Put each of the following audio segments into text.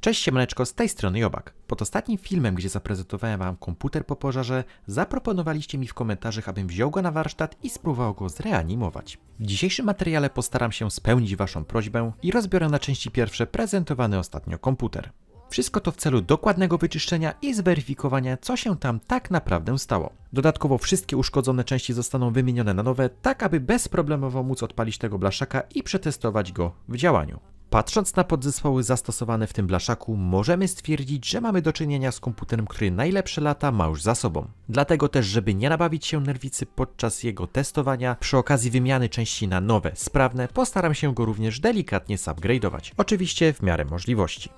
Cześć Siemaneczko, z tej strony Jobak. Pod ostatnim filmem, gdzie zaprezentowałem Wam komputer po pożarze, zaproponowaliście mi w komentarzach, abym wziął go na warsztat i spróbował go zreanimować. W dzisiejszym materiale postaram się spełnić Waszą prośbę i rozbiorę na części pierwsze prezentowany ostatnio komputer. Wszystko to w celu dokładnego wyczyszczenia i zweryfikowania, co się tam tak naprawdę stało. Dodatkowo wszystkie uszkodzone części zostaną wymienione na nowe, tak aby bezproblemowo móc odpalić tego blaszaka i przetestować go w działaniu. Patrząc na podzespoły zastosowane w tym blaszaku, możemy stwierdzić, że mamy do czynienia z komputerem, który najlepsze lata ma już za sobą. Dlatego też, żeby nie nabawić się nerwicy podczas jego testowania, przy okazji wymiany części na nowe, sprawne, postaram się go również delikatnie subgrade'ować. Oczywiście w miarę możliwości.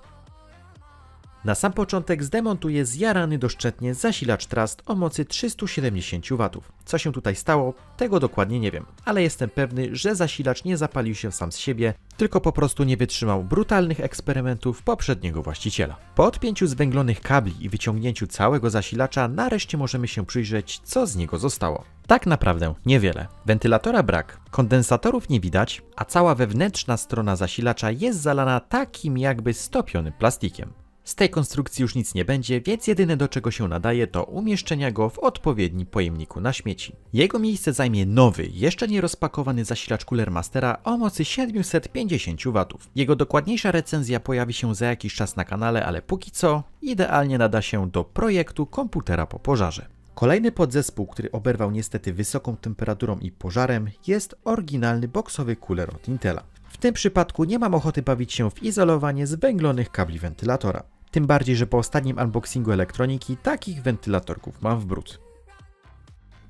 Na sam początek zdemontuję zjarany doszczętnie zasilacz Trust o mocy 370 W. Co się tutaj stało, tego dokładnie nie wiem, ale jestem pewny, że zasilacz nie zapalił się sam z siebie, tylko po prostu nie wytrzymał brutalnych eksperymentów poprzedniego właściciela. Po odpięciu zwęglonych kabli i wyciągnięciu całego zasilacza nareszcie możemy się przyjrzeć, co z niego zostało. Tak naprawdę niewiele. Wentylatora brak, kondensatorów nie widać, a cała wewnętrzna strona zasilacza jest zalana takim jakby stopionym plastikiem. Z tej konstrukcji już nic nie będzie, więc jedyne do czego się nadaje to umieszczenia go w odpowiednim pojemniku na śmieci. Jego miejsce zajmie nowy, jeszcze nie rozpakowany zasilacz Cooler Mastera o mocy 750 W. Jego dokładniejsza recenzja pojawi się za jakiś czas na kanale, ale póki co idealnie nada się do projektu komputera po pożarze. Kolejny podzespół, który oberwał niestety wysoką temperaturą i pożarem jest oryginalny boksowy cooler od Intela. W tym przypadku nie mam ochoty bawić się w izolowanie zwęglonych kabli wentylatora. Tym bardziej, że po ostatnim unboxingu elektroniki takich wentylatorków mam w brud.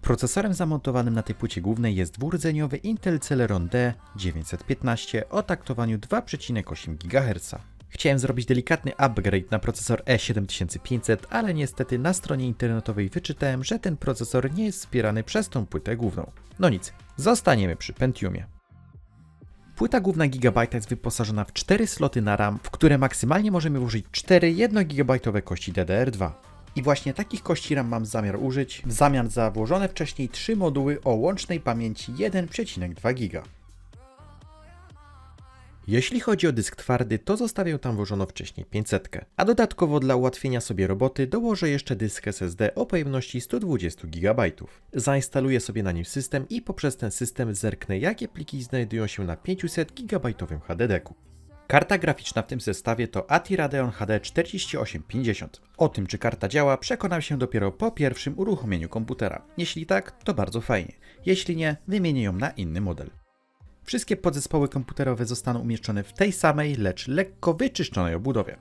Procesorem zamontowanym na tej płycie głównej jest dwurdzeniowy Intel Celeron D915 o taktowaniu 2,8 GHz. Chciałem zrobić delikatny upgrade na procesor E7500, ale niestety na stronie internetowej wyczytałem, że ten procesor nie jest wspierany przez tą płytę główną. No nic, zostaniemy przy Pentiumie. Płyta główna Gigabyte jest wyposażona w 4 sloty na RAM, w które maksymalnie możemy użyć 4 1 GB kości DDR2. I właśnie takich kości RAM mam zamiar użyć w zamian za włożone wcześniej 3 moduły o łącznej pamięci 1,2 GB. Jeśli chodzi o dysk twardy, to zostawię tam włożoną wcześniej 500, a dodatkowo dla ułatwienia sobie roboty dołożę jeszcze dysk SSD o pojemności 120 GB. Zainstaluję sobie na nim system i poprzez ten system zerknę jakie pliki znajdują się na 500 GB HDD-ku. Karta graficzna w tym zestawie to ATI Radeon HD 4850. O tym, czy karta działa, przekonam się dopiero po pierwszym uruchomieniu komputera. Jeśli tak, to bardzo fajnie. Jeśli nie, wymienię ją na inny model. Wszystkie podzespoły komputerowe zostaną umieszczone w tej samej, lecz lekko wyczyszczonej obudowie.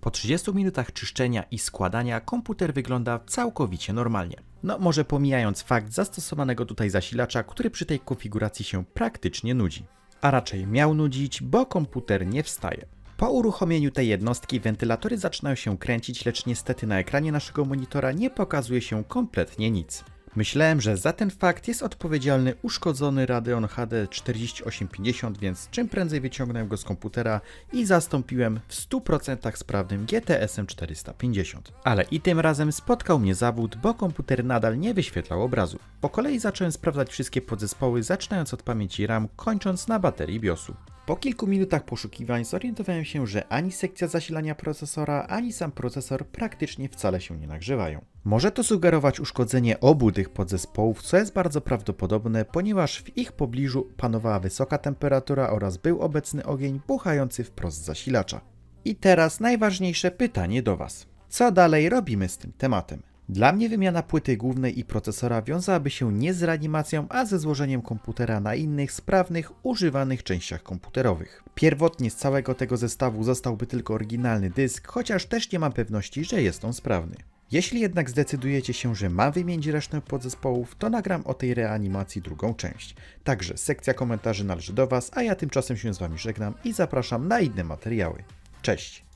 Po 30 minutach czyszczenia i składania komputer wygląda całkowicie normalnie. No może pomijając fakt zastosowanego tutaj zasilacza, który przy tej konfiguracji się praktycznie nudzi. A raczej miał nudzić, bo komputer nie wstaje. Po uruchomieniu tej jednostki wentylatory zaczynają się kręcić, lecz niestety na ekranie naszego monitora nie pokazuje się kompletnie nic. Myślałem, że za ten fakt jest odpowiedzialny uszkodzony Radeon HD 4850, więc czym prędzej wyciągnąłem go z komputera i zastąpiłem w 100% sprawnym GTS-em 450. Ale i tym razem spotkał mnie zawód, bo komputer nadal nie wyświetlał obrazu. Po kolei zacząłem sprawdzać wszystkie podzespoły, zaczynając od pamięci RAM, kończąc na baterii BIOSu. Po kilku minutach poszukiwań zorientowałem się, że ani sekcja zasilania procesora, ani sam procesor praktycznie wcale się nie nagrzewają. Może to sugerować uszkodzenie obu tych podzespołów, co jest bardzo prawdopodobne, ponieważ w ich pobliżu panowała wysoka temperatura oraz był obecny ogień buchający wprost z zasilacza. I teraz najważniejsze pytanie do Was. Co dalej robimy z tym tematem? Dla mnie wymiana płyty głównej i procesora wiązałaby się nie z reanimacją, a ze złożeniem komputera na innych, sprawnych, używanych częściach komputerowych. Pierwotnie z całego tego zestawu zostałby tylko oryginalny dysk, chociaż też nie mam pewności, że jest on sprawny. Jeśli jednak zdecydujecie się, że ma wymienić resztę podzespołów, to nagram o tej reanimacji drugą część. Także sekcja komentarzy należy do Was, a ja tymczasem się z Wami żegnam i zapraszam na inne materiały. Cześć!